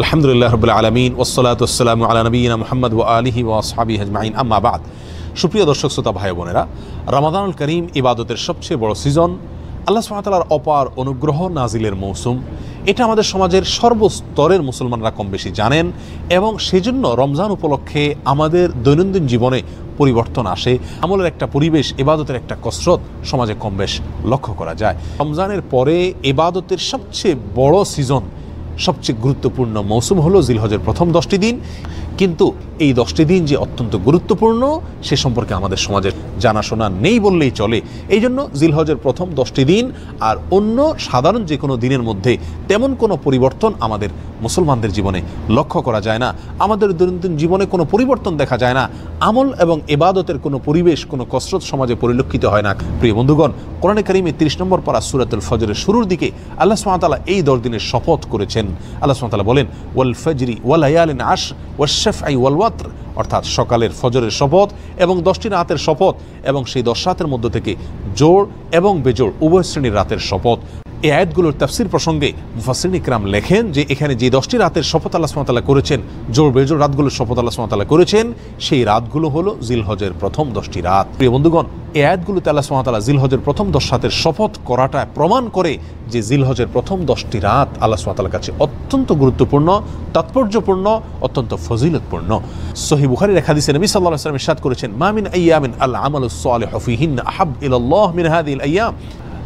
আলহামদুলিল্লাহ রবুল আলমিন ওসলাতাম আলা নবীনা মোহাম্মদ ও আলহি ও আসহাবি হাজমাইন আম্মাবাদ সুপ্রিয় দর্শক শ্রোতা ভাই বোনেরা রামাদানুল করিম ইবাদতের সবচেয়ে বড় সিজন আল্লাহ সুহাতালার অপার অনুগ্রহ নাজিলের মৌসুম এটা আমাদের সমাজের সর্বস্তরের মুসলমানরা কম বেশি জানেন এবং সেজন্য রমজান উপলক্ষে আমাদের দৈনন্দিন জীবনে পরিবর্তন আসে আমলের একটা পরিবেশ এবাদতের একটা কসরত সমাজে কম বেশ লক্ষ্য করা যায় রমজানের পরে এবাদতের সবচেয়ে বড় সিজন সবচেয়ে গুরুত্বপূর্ণ মৌসুম হলো জিলহজের প্রথম দশটি দিন কিন্তু এই দশটি দিন যে অত্যন্ত গুরুত্বপূর্ণ সে সম্পর্কে আমাদের সমাজের জানাশোনা নেই বললেই চলে এই জন্য জিলহজের প্রথম দশটি দিন আর অন্য সাধারণ যে কোনো দিনের মধ্যে তেমন কোনো পরিবর্তন আমাদের মুসলমানদের জীবনে লক্ষ্য করা যায় না আমাদের দৈনন্দিন জীবনে কোনো পরিবর্তন দেখা যায় না আমল এবং এবাদতের কোনো পরিবেশ কোনো কসরত সমাজে পরিলক্ষিত হয় না প্রিয় বন্ধুগণ কোরআনে কারিমে ত্রিশ নম্বর পারা সুরাতুল ফজরের শুরুর দিকে আল্লাহ সুমাতালা এই দশ দিনের শপথ করেছেন আল্লাহ সুমাতালা বলেন ওয়াল ফজরি ওয়াল আয়ালিন আশ ওয়েফ আই ওয়ালওয়াত্র অর্থাৎ সকালের ফজরের শপথ এবং দশটি রাতের শপথ এবং সেই দশ রাতের মধ্য থেকে জোর এবং বেজোর উভয় শ্রেণীর রাতের শপথ এই আয়াতগুলোর তাফসির প্রসঙ্গে মুফাসিন ইকরাম লেখেন যে এখানে যে দশটি রাতের শপথ আল্লাহ সুমতাল্লাহ করেছেন জোর বেজোর রাতগুলোর শপথ আল্লাহ সুমতাল্লাহ করেছেন সেই রাতগুলো হলো জিলহজের প্রথম দশটি রাত প্রিয় বন্ধুগণ এই আয়াতগুলোতে আল্লাহ সুমতাল্লাহ জিলহজের প্রথম দশ রাতের শপথ করাটা প্রমাণ করে যে জিলহজের প্রথম দশটি রাত আল্লাহ সুমতাল্লাহ কাছে অত্যন্ত গুরুত্বপূর্ণ তাৎপর্যপূর্ণ অত্যন্ত ফজিলতপূর্ণ সহি বুখারি রেখা দিছে নবী সাল্লাহ সালাম ইসাদ করেছেন মামিন আয়ামিন আল আমল আল্লাহ হফিহিন আহাব ইল্লাহ মিন হাদিল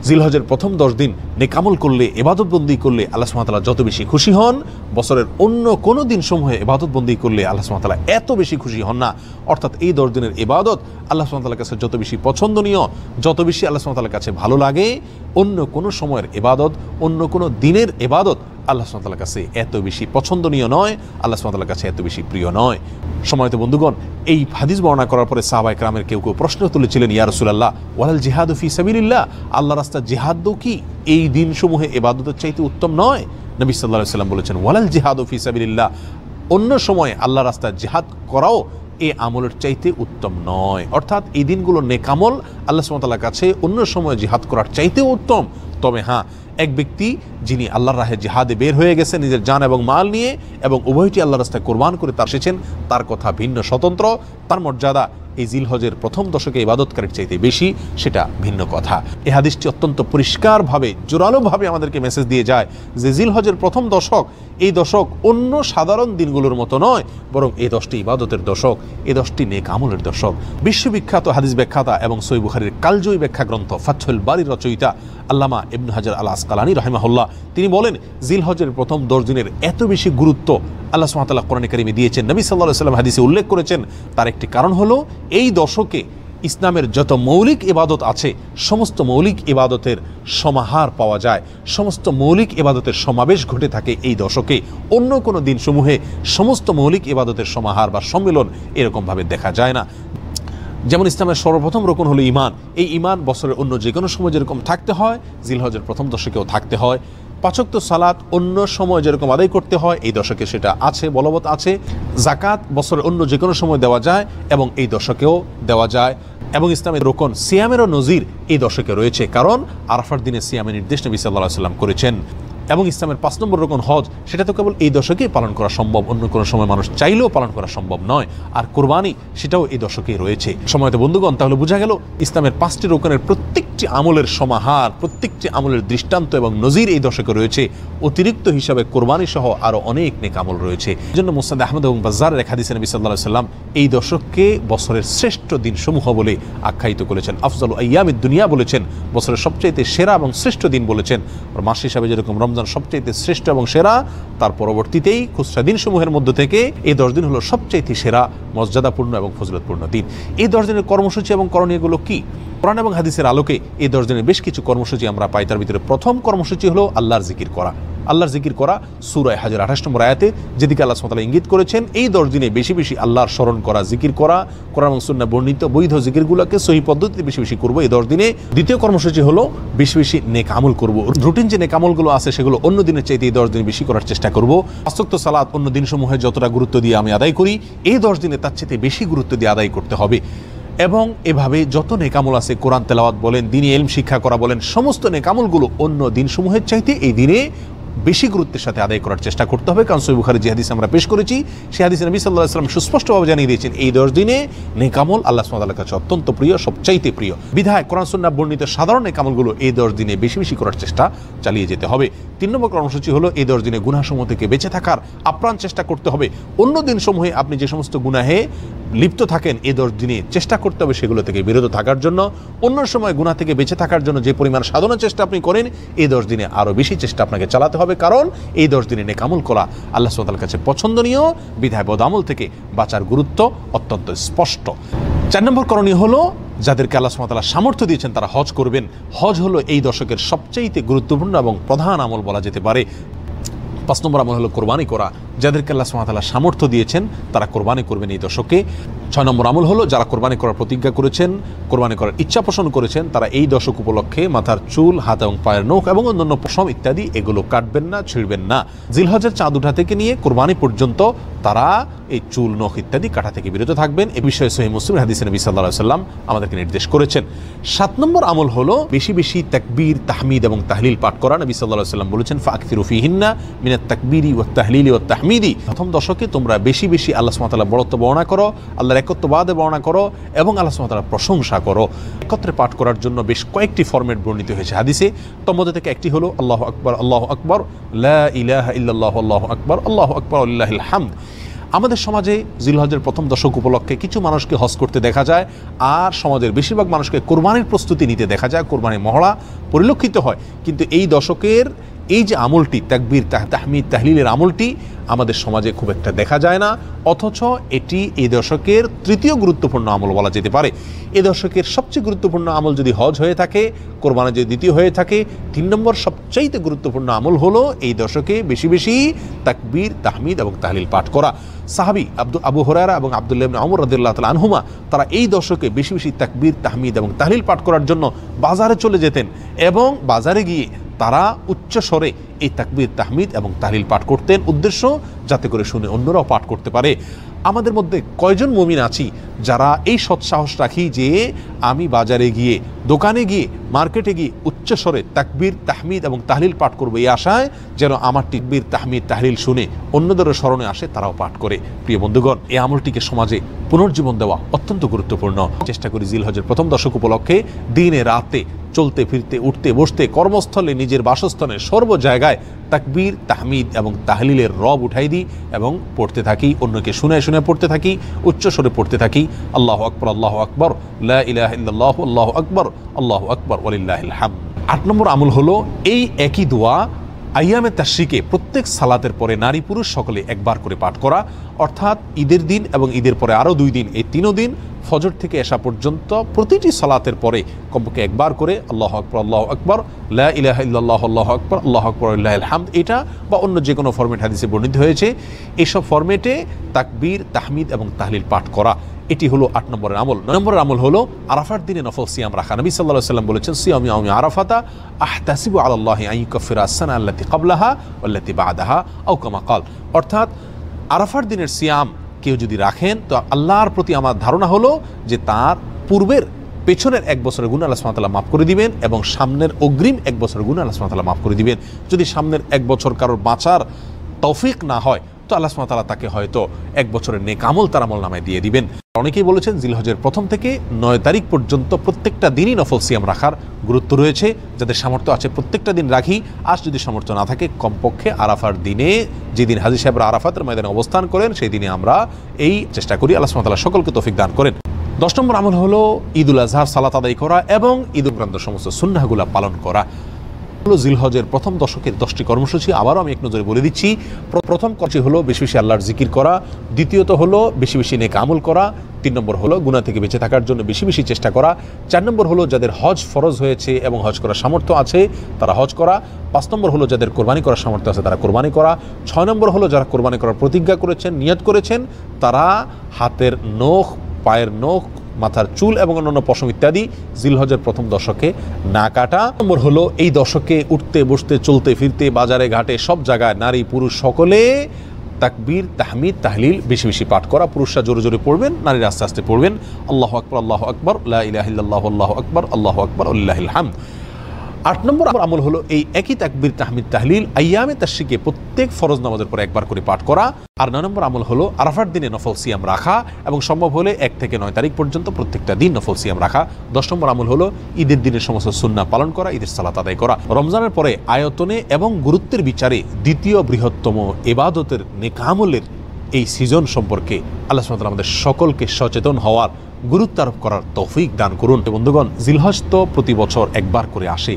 জিলহজের প্রথম দশ দিন নেকামল করলে এবাদতবন্দি করলে আল্লাহ সুমাতালা যত বেশি খুশি হন বছরের অন্য কোনো দিন সমূহে এবাদতবন্দি করলে আল্লাহ সুমাতালা এত বেশি খুশি হন না অর্থাৎ এই দশ দিনের এবাদত আল্লাহ সুমাতালার কাছে যত বেশি পছন্দনীয় যত বেশি আল্লাহ সুমাতালার কাছে ভালো লাগে অন্য কোনো সময়ের এবাদত অন্য কোনো দিনের এবাদত আল্লাহ সালার কাছে এত বেশি পছন্দনীয় নয় আল্লাহ সালার কাছে এত বেশি প্রিয় নয় সময়ত বন্ধুগণ এই হাদিস বর্ণনা করার পরে সাহবা ক্রামের কেউ কেউ প্রশ্ন তুলেছিলেন ইয়ারসুল্লাহ ওয়ালাল জিহাদু ফি সাবিল্লাহ আল্লাহ রাস্তা জিহাদও কি এই দিনসমূহে এবাদতের চাইতে উত্তম নয় নবী সাল্লাহ সাল্লাম বলেছেন ওয়ালাল জিহাদু ফি সাবিল্লাহ অন্য সময়ে আল্লাহ রাস্তা জিহাদ করাও এ আমলের চাইতে উত্তম নয় অর্থাৎ এই দিনগুলো নেকামল আল্লাহ সুমতাল্লার কাছে অন্য সময় জিহাদ করার চাইতে উত্তম তবে হ্যাঁ এক ব্যক্তি যিনি আল্লাহর রাহে জিহাদে বের হয়ে গেছে নিজের যান এবং মাল নিয়ে এবং উভয়টি আল্লাহ রাস্তায় কোরবান করে তা এসেছেন তার কথা ভিন্ন স্বতন্ত্র তার মর্যাদা এই জিলহজের প্রথম দশকে ইবাদতকারীর চাইতে বেশি সেটা ভিন্ন কথা এ হাদিসটি অত্যন্ত পরিষ্কারভাবে জোরালোভাবে আমাদেরকে মেসেজ দিয়ে যায় যে জিলহজের প্রথম দশক এই দশক অন্য সাধারণ দিনগুলোর মতো নয় বরং এই দশটি ইবাদতের দশক এ দশটি নেক আমলের দশক বিশ্ববিখ্যাত হাদিস ব্যাখ্যাতা এবং সৈবুখারির কালজয়ী ব্যাখ্যা গ্রন্থ ফাচ্ছল বাড়ির রচয়িতা আল্লামা ইবন হাজার আল আসকালানি রহেমাহুল্লাহ তিনি বলেন জিলহজের প্রথম দশ দিনের এত বেশি গুরুত্ব আল্লাহ সুমাতাল্লাহ কোরআন কারিমে দিয়েছেন নবী সাল্লাহ সাল্লাম হাদিসে উল্লেখ করেছেন তার একটি কারণ হলো এই দশকে ইসলামের যত মৌলিক ইবাদত আছে সমস্ত মৌলিক ইবাদতের সমাহার পাওয়া যায় সমস্ত মৌলিক ইবাদতের সমাবেশ ঘটে থাকে এই দশকে অন্য কোনো দিনসমূহে সমস্ত মৌলিক ইবাদতের সমাহার বা সম্মেলন এরকমভাবে দেখা যায় না যেমন ইসলামের সর্বপ্রথম রোকন হলো ইমান এই ইমান বছরের অন্য যে কোনো সময় যেরকম থাকতে হয় জিলহজের প্রথম দশকেও থাকতে হয় পাচক্ত সালাত অন্য সময় যেরকম আদায় করতে হয় এই দশকে সেটা আছে বলবৎ আছে জাকাত বছরের অন্য যে কোনো সময় দেওয়া যায় এবং এই দশকেও দেওয়া যায় এবং ইসলামের রোকন সিয়ামেরও নজির এই দশকে রয়েছে কারণ আরাফার দিনে সিয়ামের নির্দেশ নবী সাল্লাহ সাল্লাম করেছেন এবং ইসলামের পাঁচ নম্বর রকম হজ সেটা তো কেবল এই দশকেই পালন করা সম্ভব অন্য কোনো সময় মানুষ চাইলেও পালন করা সম্ভব নয় আর কোরবানি সেটাও এই দশকেই রয়েছে সময়তে বন্ধুগণ তাহলে বোঝা গেল ইসলামের পাঁচটি রোকনের প্রত্যেকটি আমলের সমাহার প্রত্যেকটি আমলের দৃষ্টান্ত এবং নজির এই দশকে রয়েছে অতিরিক্ত হিসাবে কোরবানি সহ আরও অনেক নেক আমল রয়েছে জন্য মোসাদ আহমদ এবং বাজার রেখাদিসেন নবী সাল্লাহ সাল্লাম এই দশককে বছরের শ্রেষ্ঠ দিনসমূহ বলে আখ্যায়িত করেছেন আফজল ইয়ামিদ দুনিয়া বলেছেন বছরের সবচেয়ে সেরা এবং শ্রেষ্ঠ দিন বলেছেন মাস হিসাবে যেরকম রমজান রমজান সবচেয়ে শ্রেষ্ঠ এবং সেরা তার পরবর্তীতেই খুচরা দিনসমূহের মধ্যে থেকে এই দশ দিন হলো সবচেয়ে সেরা মর্যাদাপূর্ণ এবং ফজলতপূর্ণ দিন এই দশ দিনের কর্মসূচি এবং করণীয়গুলো কী কোরআন এবং হাদিসের আলোকে এই দশ দিনের বেশ কিছু কর্মসূচি আমরা পাই তার ভিতরে প্রথম কর্মসূচি হলো আল্লাহর জিকির করা আল্লাহর জিকির করা সুরায় হাজার আঠাশ নম্বর আয়াতে যেদিকে আল্লাহ সাঁতালা ইঙ্গিত করেছেন এই দশ দিনে বেশি বেশি আল্লাহর স্মরণ করা জিকির করা কোরআন সুন্না বর্ণিত বৈধ জিকিরগুলোকে সহি পদ্ধতিতে বেশি বেশি করবো এই দশ দিনে দ্বিতীয় কর্মসূচি হলো বেশি বেশি নেক আমল করবো রুটিন যে নেক আমলগুলো আছে সেগুলো অন্য দিনের চাইতে এই দশ দিন বেশি করার চেষ্টা করবো আস্তক্ত সালাত অন্য দিনসমূহে যতটা গুরুত্ব দিয়ে আমি আদায় করি এই দশ দিনে তার চাইতে বেশি গুরুত্ব দিয়ে আদায় করতে হবে এবং এভাবে যত নেকামল আছে কোরআন তেলাওয়াত বলেন দিনে এলম শিক্ষা করা বলেন সমস্ত নেকামলগুলো অন্য দিনসমূহের চাইতে এই দিনে বেশি গুরুত্বের সাথে আদায় করার চেষ্টা করতে হবে কারণ সৈবুখারি যে হাদিস আমরা পেশ করেছি সে হাদিস নবী সাল্লাহ আসলাম সুস্পষ্টভাবে জানিয়ে দিয়েছেন এই দশ দিনে নেকামল আল্লাহ সুমাদার কাছে অত্যন্ত প্রিয় সবচাইতে প্রিয় বিধায় কোরআন সুন্না বর্ণিত সাধারণ নেকামলগুলো এই দশ দিনে বেশি বেশি করার চেষ্টা চালিয়ে যেতে হবে তিন নম্বর কর্মসূচি হলো এই দশ দিনে গুনাসমূহ থেকে বেঁচে থাকার আপ্রাণ চেষ্টা করতে হবে অন্য দিন সমূহে আপনি যে সমস্ত গুনাহে লিপ্ত থাকেন এ দশ দিনে চেষ্টা করতে হবে সেগুলো থেকে বিরত থাকার জন্য অন্য সময় গুণা থেকে বেঁচে থাকার জন্য যে পরিমাণ সাধনা চেষ্টা আপনি করেন এই দশ দিনে আরও বেশি চেষ্টা আপনাকে চালাতে হবে কারণ এই দশ দিনে নেকামল করা আল্লাহ সোতাল কাছে পছন্দনীয় বিধায় বদামল থেকে বাঁচার গুরুত্ব অত্যন্ত স্পষ্ট চার নম্বর করণীয় হল যাদেরকে আল্লাহ সুমাতালা সামর্থ্য দিয়েছেন তারা হজ করবেন হজ হলো এই দশকের সবচেয়েতে গুরুত্বপূর্ণ এবং প্রধান আমল বলা যেতে পারে পাঁচ নম্বর আমল হলো কোরবানি করা যাদেরকে আল্লাহ সুমাতালা সামর্থ্য দিয়েছেন তারা কোরবানি করবেন এই দশকে ছয় নম্বর আমল হলো যারা কোরবানি করার প্রতিজ্ঞা করেছেন কোরবানি করার ইচ্ছা পোষণ করেছেন তারা এই দশক উপলক্ষে মাথার চুল হাত এবং পায়ের নখ এবং অন্যান্য পশম ইত্যাদি এগুলো কাটবেন না ছিঁড়বেন না জিলহজের চাঁদ উঠা থেকে নিয়ে কোরবানি পর্যন্ত তারা এই চুল নখ ইত্যাদি কাটা থেকে বিরত থাকবেন এ বিষয়ে সহি মুসলিম হাদিস নবী সাল্লাহ সাল্লাম আমাদেরকে নির্দেশ করেছেন সাত নম্বর আমল হলো বেশি বেশি তাকবীর তাহমিদ এবং তাহলিল পাঠ করা নবী সাল্লাহ সাল্লাম বলেছেন রুফি রফিহিন্না মিনাত তাকবিরি ও তাহলিল ও তাহমিদি প্রথম দশকে তোমরা বেশি বেশি আল্লাহ সুমাতাল্লাহ বড়ত্ব বর্ণনা করো আল্লাহর একত্ববাদে বর্ণনা করো এবং আল্লাহ সুমতালার প্রশংসা করো একত্রে পাঠ করার জন্য বেশ কয়েকটি ফর্মেট বর্ণিত হয়েছে হাদিসে তোমাদের থেকে একটি হলো আল্লাহ আকবর আল্লাহ আকবর ইলাহ ইল্লাহ আল্লাহ আকবর আল্লাহ আকবর আল্লাহ হামদ আমাদের সমাজে জিলহজের প্রথম দশক উপলক্ষে কিছু মানুষকে হজ করতে দেখা যায় আর সমাজের বেশিরভাগ মানুষকে কোরবানির প্রস্তুতি নিতে দেখা যায় কোরবানির মহড়া পরিলক্ষিত হয় কিন্তু এই দশকের এই যে আমলটি তাকবির তাহমিদ তাহলিলের আমলটি আমাদের সমাজে খুব একটা দেখা যায় না অথচ এটি এই দশকের তৃতীয় গুরুত্বপূর্ণ আমল বলা যেতে পারে এ দশকের সবচেয়ে গুরুত্বপূর্ণ আমল যদি হজ হয়ে থাকে কোরবানা যদি দ্বিতীয় হয়ে থাকে তিন নম্বর সবচাইতে গুরুত্বপূর্ণ আমল হলো এই দশকে বেশি বেশি তাকবীর তাহমিদ এবং তাহলিল পাঠ করা সাহাবি আব্দু আবু হরারা এবং আবদুল্লাহ আমর রদুল্লাহ তাল আনহুমা তারা এই দশকে বেশি বেশি তাকবীর তাহমিদ এবং তাহলিল পাঠ করার জন্য বাজারে চলে যেতেন এবং বাজারে গিয়ে তারা উচ্চ স্বরে এই তাকবির তাহমিদ এবং তাহলিল পাঠ করতেন উদ্দেশ্য যাতে করে শুনে অন্যরাও পাঠ করতে পারে আমাদের মধ্যে কয়জন মমিন আছি যারা এই সৎসাহস রাখি যে আমি বাজারে গিয়ে দোকানে গিয়ে মার্কেটে গিয়ে উচ্চস্বরে তাকবির তাহমিদ এবং তাহলিল পাঠ করবো এই আশায় যেন আমার টিকবির তাহমিদ তাহলিল শুনে অন্যদেরও স্মরণে আসে তারাও পাঠ করে প্রিয় বন্ধুগণ এই আমলটিকে সমাজে পুনর্জীবন দেওয়া অত্যন্ত গুরুত্বপূর্ণ চেষ্টা করি জিলহজের প্রথম দশক উপলক্ষে দিনে রাতে চলতে ফিরতে উঠতে বসতে কর্মস্থলে নিজের বাসস্থানে সর্ব জায়গায় তাকবীর তাহমিদ এবং তাহলিলের রব উঠাই দিই এবং পড়তে থাকি অন্যকে শুনে শুনে পড়তে থাকি উচ্চস্বরে পড়তে থাকি আল্লাহ আকবর আল্লাহ আকবর লাহ আল্লাহ আকবর আল্লাহ আকবর ওলিল্লাহ আট নম্বর আমল হলো এই একই দোয়া আয়ামে তাশিকে প্রত্যেক সালাতের পরে নারী পুরুষ সকলে একবার করে পাঠ করা অর্থাৎ ঈদের দিন এবং ঈদের পরে আরও দুই দিন এই তিনও দিন ফজর থেকে এসা পর্যন্ত প্রতিটি সালাতের পরে কমপক্ষে একবার করে আল্লাহ আকবর আল্লাহ আকবর লাহ ইল্লাহ আল্লাহ আকবর আল্লাহ আকবর আল্লাহ হামদ এটা বা অন্য যে কোনো ফর্মেট হাদিসে বর্ণিত হয়েছে এসব ফর্মেটে তাকবীর তাহমিদ এবং তাহলিল পাঠ করা এটি হলো আট নম্বরের আমল নয় নম্বরের আমল হলো আরাফার দিনে নফল সিয়াম রাখা নবী সাল্লাহ সাল্লাম বলেছেন সিয়ামি আমি আরাফাতা আহ আহতাসিবু আল্লাহ আই কফির আসান আল্লাতি কাবলাহা আল্লাতি বাদাহা ও কমাকাল অর্থাৎ আরাফার দিনের সিয়াম কেউ যদি রাখেন তো আল্লাহর প্রতি আমার ধারণা হলো যে তার পূর্বের পেছনের এক বছরের গুণ আল্লাহ সুমাতাল্লাহ মাফ করে দিবেন এবং সামনের অগ্রিম এক বছরের গুণ আল্লাহ সুমাতাল্লাহ মাফ করে দিবেন যদি সামনের এক বছর কারোর বাঁচার তৌফিক না হয় তো আল্লাহ সুমাতালা তাকে হয়তো এক বছরের নেকামল তার আমল নামায় দিয়ে দিবেন অনেকেই বলেছেন জিলহজের প্রথম থেকে নয় তারিখ পর্যন্ত প্রত্যেকটা দিনই নফল সিয়াম রাখার গুরুত্ব রয়েছে যাদের সামর্থ্য আছে প্রত্যেকটা দিন রাখি আর যদি সামর্থ্য না থাকে কমপক্ষে আরাফার দিনে যেদিন হাজি সাহেবরা আরাফাতের ময়দানে অবস্থান করেন সেই দিনে আমরা এই চেষ্টা করি আল্লাহ সুমাতালা সকলকে তফিক দান করেন দশ নম্বর আমল হলো ঈদুল আজহার সালাত আদায় করা এবং ঈদ সংক্রান্ত সমস্ত সুন্নাগুলা পালন করা হলো জিলহজের প্রথম দশকের দশটি কর্মসূচি আবারও আমি এক নজরে বলে দিচ্ছি প্রথম কর্মসূচি হলো বেশি বেশি আল্লাহর জিকির করা দ্বিতীয়ত হলো বেশি বেশি নেক আমল করা তিন নম্বর হলো গুণা থেকে বেঁচে থাকার জন্য বেশি বেশি চেষ্টা করা চার নম্বর হলো যাদের হজ ফরজ হয়েছে এবং হজ করার সামর্থ্য আছে তারা হজ করা পাঁচ নম্বর হলো যাদের কোরবানি করার সামর্থ্য আছে তারা কোরবানি করা ছয় নম্বর হলো যারা কোরবানি করার প্রতিজ্ঞা করেছেন নিয়ত করেছেন তারা হাতের নখ পায়ের নখ মাথার চুল এবং অন্যান্য পশম ইত্যাদি জিলহজের প্রথম দশকে না কাটা নম্বর হলো এই দশকে উঠতে বসতে চলতে ফিরতে বাজারে ঘাটে সব জায়গায় নারী পুরুষ সকলে তাকবীর তাহমিদ তাহলিল বেশি বেশি পাঠ করা পুরুষরা জোরে জোরে পড়বেন নারীর আস্তে আস্তে পড়বেন আল্লাহ আকবর আল্লাহ আকবর আল্লাহ ইলাহিল্লাহ আল্লাহ আকবর আল্লাহ আকবর আল্লাহ হামদ আট নম্বর আমল হলো এই একই তাকবির তাহমিদ তাহলিল আয়ামে তাশিকে প্রত্যেক ফরজ নামাজের পরে একবার করে পাঠ করা আর নয় নম্বর আমল হলো আরাফার দিনে নফল সিয়াম রাখা এবং সম্ভব হলে এক থেকে নয় তারিখ পর্যন্ত প্রত্যেকটা দিন নফল সিয়াম রাখা দশ নম্বর আমল হলো ঈদের দিনের সমস্ত সুন্না পালন করা ঈদের সালাত আদায় করা রমজানের পরে আয়তনে এবং গুরুত্বের বিচারে দ্বিতীয় বৃহত্তম এবাদতের নেকামলের এই সিজন সম্পর্কে আল্লাহ আমাদের সকলকে সচেতন হওয়ার গুরুত্ব আরোপ করার তৌফিক দান করুন বন্ধুগণ জিলহজ তো প্রতি বছর একবার করে আসে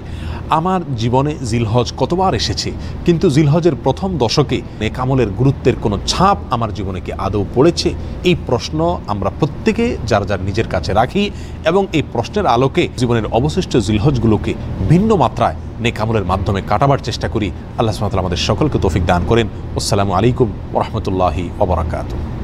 আমার জীবনে জিলহজ কতবার এসেছে কিন্তু জিলহজের প্রথম দশকে নেকামলের গুরুত্বের কোনো ছাপ আমার জীবনে কি আদৌ পড়েছে এই প্রশ্ন আমরা প্রত্যেকে যার যার নিজের কাছে রাখি এবং এই প্রশ্নের আলোকে জীবনের অবশিষ্ট জিলহজগুলোকে ভিন্ন মাত্রায় নেকামলের মাধ্যমে কাটাবার চেষ্টা করি আল্লাহ সুমাতাল আমাদের সকলকে তৌফিক দান করেন আসসালামু আলাইকুম ওরহমতুল্লাহি ওবরাকাতু